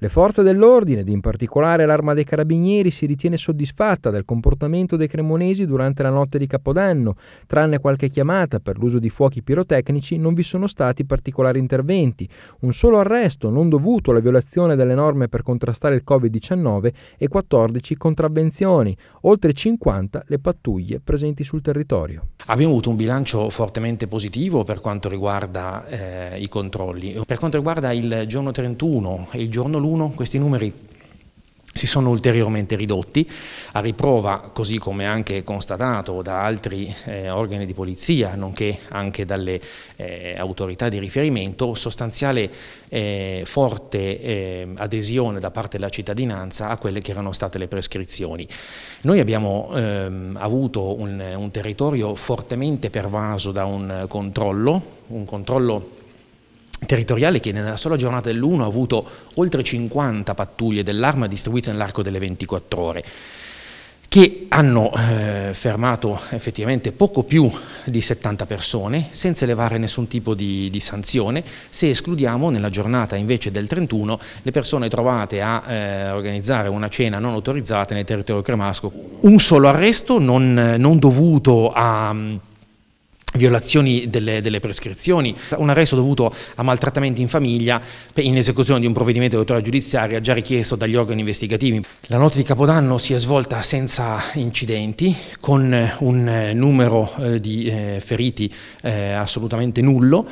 Le forze dell'ordine, ed in particolare l'arma dei carabinieri, si ritiene soddisfatta del comportamento dei cremonesi durante la notte di Capodanno. Tranne qualche chiamata per l'uso di fuochi pirotecnici non vi sono stati particolari interventi. Un solo arresto non dovuto alla violazione delle norme per contrastare il Covid-19 e 14 contravvenzioni, oltre 50 le pattuglie presenti sul territorio. Abbiamo avuto un bilancio fortemente positivo per quanto riguarda eh, i controlli. Per quanto riguarda il giorno 31 e il giorno lunedì, all'1 questi numeri si sono ulteriormente ridotti, a riprova, così come anche constatato da altri eh, organi di polizia, nonché anche dalle eh, autorità di riferimento, sostanziale eh, forte eh, adesione da parte della cittadinanza a quelle che erano state le prescrizioni. Noi abbiamo ehm, avuto un, un territorio fortemente pervaso da un controllo, un controllo territoriale che nella sola giornata dell'1 ha avuto oltre 50 pattuglie dell'arma distribuite nell'arco delle 24 ore che hanno eh, fermato effettivamente poco più di 70 persone senza elevare nessun tipo di, di, sanzione, se escludiamo nella giornata invece del 31 le persone trovate a eh, organizzare una cena non autorizzata nel territorio cremasco. Un solo arresto non, non dovuto a violazioni delle, delle, prescrizioni, un arresto dovuto a maltrattamenti in famiglia in esecuzione di un provvedimento d'autorità giudiziaria già richiesto dagli organi investigativi. La notte di Capodanno si è svolta senza incidenti, con eh, un eh, numero eh, di feriti assolutamente nullo,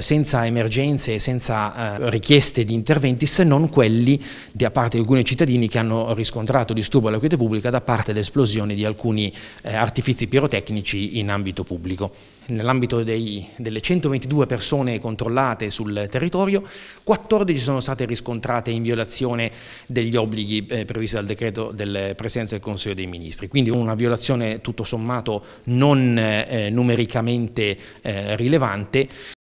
senza emergenze, e senza richieste di interventi, se non quelli da parte di alcuni cittadini che hanno riscontrato disturbo alla quiete pubblica da parte dell'esplosione di alcuni artifici pirotecnici in ambito pubblico nell'ambito delle 122 persone controllate sul territorio, 14 sono state riscontrate in violazione degli obblighi eh, previsti dal decreto del Presidenza del Consiglio dei Ministri, quindi una violazione tutto sommato non eh, numericamente eh, rilevante